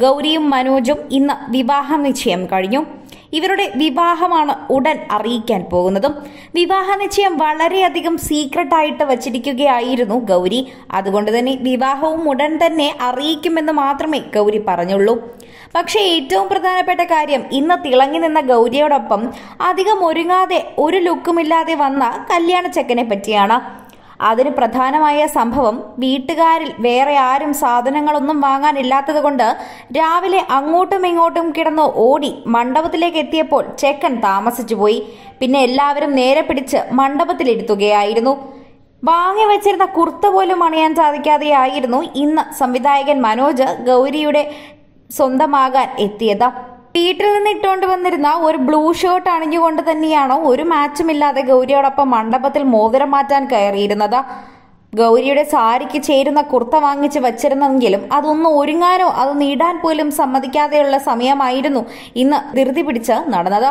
ഗൗരിയും മനോജും ഇന്ന് വിവാഹ നിശ്ചയം കഴിഞ്ഞു ഇവരുടെ വിവാഹമാണ് ഉടൻ അറിയിക്കാൻ പോകുന്നതും വിവാഹ നിശ്ചയം വളരെയധികം സീക്രട്ടായിട്ട് വച്ചിരിക്കുകയായിരുന്നു ഗൗരി അതുകൊണ്ട് തന്നെ വിവാഹവും ഉടൻ തന്നെ അറിയിക്കുമെന്ന് മാത്രമേ ഗൗരി പറഞ്ഞുള്ളൂ പക്ഷേ ഏറ്റവും പ്രധാനപ്പെട്ട കാര്യം ഇന്ന് തിളങ്ങി നിന്ന ഗൗരിയോടൊപ്പം അധികം ഒരുങ്ങാതെ ഒരു ലുക്കുമില്ലാതെ വന്ന കല്യാണ ചെക്കനെ പറ്റിയാണ് അതിന് പ്രധാനമായ സംഭവം വീട്ടുകാരിൽ വേറെ ആരും സാധനങ്ങളൊന്നും വാങ്ങാനില്ലാത്തതുകൊണ്ട് രാവിലെ അങ്ങോട്ടും ഇങ്ങോട്ടും കിടന്ന് ഓടി മണ്ഡപത്തിലേക്ക് എത്തിയപ്പോൾ ചെക്കൻ താമസിച്ചുപോയി പിന്നെ എല്ലാവരും നേരെ പിടിച്ച് മണ്ഡപത്തിലിരുത്തുകയായിരുന്നു വാങ്ങി വെച്ചിരുന്ന കുർത്ത പോലും അണിയാൻ സാധിക്കാതെയായിരുന്നു ഇന്ന് സംവിധായകൻ മനോജ് ഗൗരിയുടെ സ്വന്തമാകാൻ എത്തിയത് വീട്ടിൽ നിന്ന് ഇട്ടുകൊണ്ട് വന്നിരുന്ന ഒരു ബ്ലൂ ഷർട്ട് അണിഞ്ഞുകൊണ്ട് തന്നെയാണോ ഒരു മാച്ചുമില്ലാതെ ഗൗരിയോടൊപ്പം മണ്ഡപത്തിൽ മോതിരം മാറ്റാൻ കയറിയിരുന്നത് ഗൗരിയുടെ സാരിക്ക് ചേരുന്ന കുർത്ത വാങ്ങിച്ച് വച്ചിരുന്നെങ്കിലും അതൊന്നും ഒരുങ്ങാനോ അത് നീടാൻ പോലും സമ്മതിക്കാതെയുള്ള സമയമായിരുന്നു ഇന്ന് ധൃതി പിടിച്ച് നടന്നത്